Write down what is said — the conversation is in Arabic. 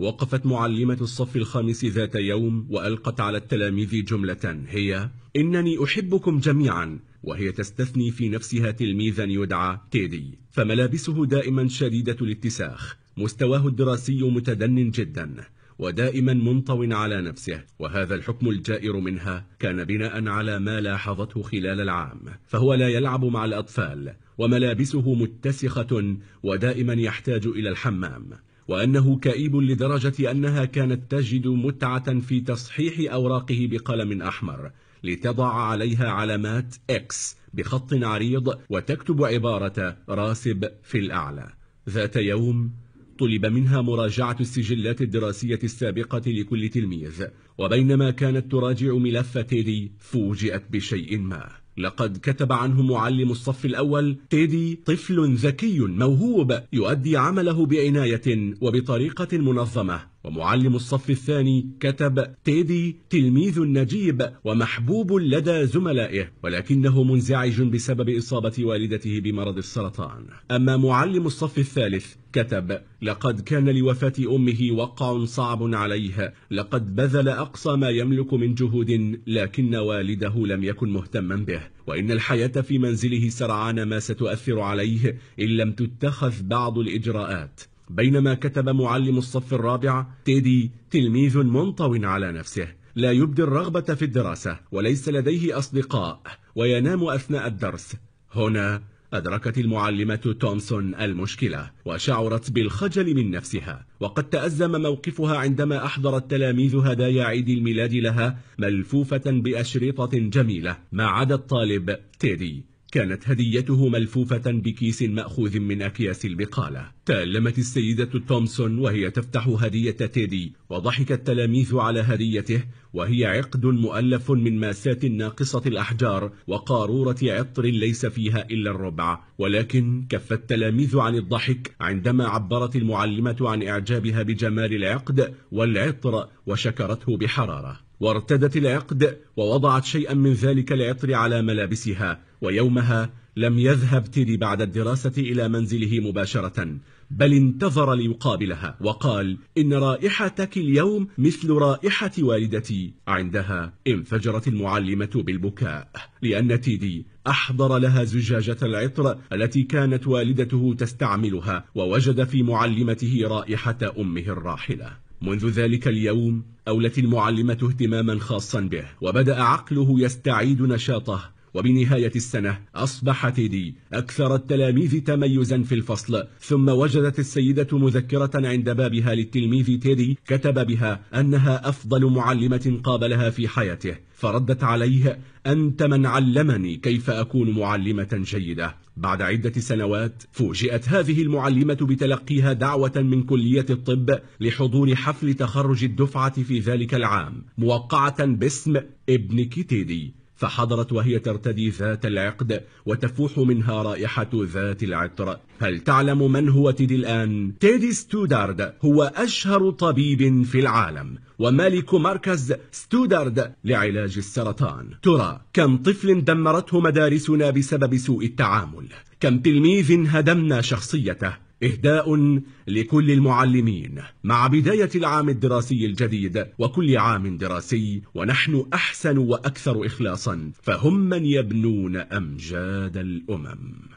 وقفت معلمة الصف الخامس ذات يوم وألقت على التلاميذ جملة هي إنني أحبكم جميعا وهي تستثني في نفسها تلميذا يدعى تيدي فملابسه دائما شديدة الاتساخ مستواه الدراسي متدن جدا ودائما منطو على نفسه وهذا الحكم الجائر منها كان بناء على ما لاحظته خلال العام فهو لا يلعب مع الأطفال وملابسه متسخة ودائما يحتاج إلى الحمام وأنه كئيب لدرجة أنها كانت تجد متعة في تصحيح أوراقه بقلم أحمر لتضع عليها علامات X بخط عريض وتكتب عبارة راسب في الأعلى ذات يوم طلب منها مراجعة السجلات الدراسية السابقة لكل تلميذ وبينما كانت تراجع ملف تيدي فوجئت بشيء ما لقد كتب عنه معلم الصف الأول تيدي طفل ذكي موهوب يؤدي عمله بعناية وبطريقة منظمة ومعلم الصف الثاني كتب تيدي تلميذ نجيب ومحبوب لدى زملائه ولكنه منزعج بسبب إصابة والدته بمرض السرطان أما معلم الصف الثالث كتب لقد كان لوفاة أمه وقع صعب عليها لقد بذل أقصى ما يملك من جهود لكن والده لم يكن مهتما به وإن الحياة في منزله سرعان ما ستؤثر عليه إن لم تتخذ بعض الإجراءات بينما كتب معلم الصف الرابع تيدي تلميذ منطو على نفسه لا يبدي الرغبة في الدراسة وليس لديه أصدقاء وينام أثناء الدرس هنا أدركت المعلمة تومسون المشكلة وشعرت بالخجل من نفسها وقد تأزم موقفها عندما أحضرت تلاميذ هدايا عيد الميلاد لها ملفوفة بأشرطة جميلة ما عدا الطالب تيدي كانت هديته ملفوفة بكيس مأخوذ من أكياس البقالة تألمت السيدة تومسون وهي تفتح هدية تيدي وضحك التلاميذ على هديته وهي عقد مؤلف من ماسات ناقصة الأحجار وقارورة عطر ليس فيها إلا الربع ولكن كف التلاميذ عن الضحك عندما عبرت المعلمة عن إعجابها بجمال العقد والعطر وشكرته بحرارة وارتدت العقد ووضعت شيئا من ذلك العطر على ملابسها ويومها لم يذهب تيري بعد الدراسة إلى منزله مباشرة بل انتظر ليقابلها وقال إن رائحتك اليوم مثل رائحة والدتي عندها انفجرت المعلمة بالبكاء لأن تيدي أحضر لها زجاجة العطر التي كانت والدته تستعملها ووجد في معلمته رائحة أمه الراحلة منذ ذلك اليوم أولت المعلمة اهتماما خاصا به وبدأ عقله يستعيد نشاطه وبنهاية السنة أصبح تيدي أكثر التلاميذ تميزا في الفصل ثم وجدت السيدة مذكرة عند بابها للتلميذ تيدي كتب بها أنها أفضل معلمة قابلها في حياته فردت عليه أنت من علمني كيف أكون معلمة جيدة بعد عدة سنوات فوجئت هذه المعلمة بتلقيها دعوة من كلية الطب لحضور حفل تخرج الدفعة في ذلك العام موقعة باسم ابنك تيدي فحضرت وهي ترتدي ذات العقد وتفوح منها رائحة ذات العطر هل تعلم من هو تيدي الآن؟ تيدي ستودارد هو أشهر طبيب في العالم ومالك مركز ستودارد لعلاج السرطان ترى كم طفل دمرته مدارسنا بسبب سوء التعامل كم تلميذ هدمنا شخصيته إهداء لكل المعلمين مع بداية العام الدراسي الجديد وكل عام دراسي ونحن أحسن وأكثر إخلاصا فهم من يبنون أمجاد الأمم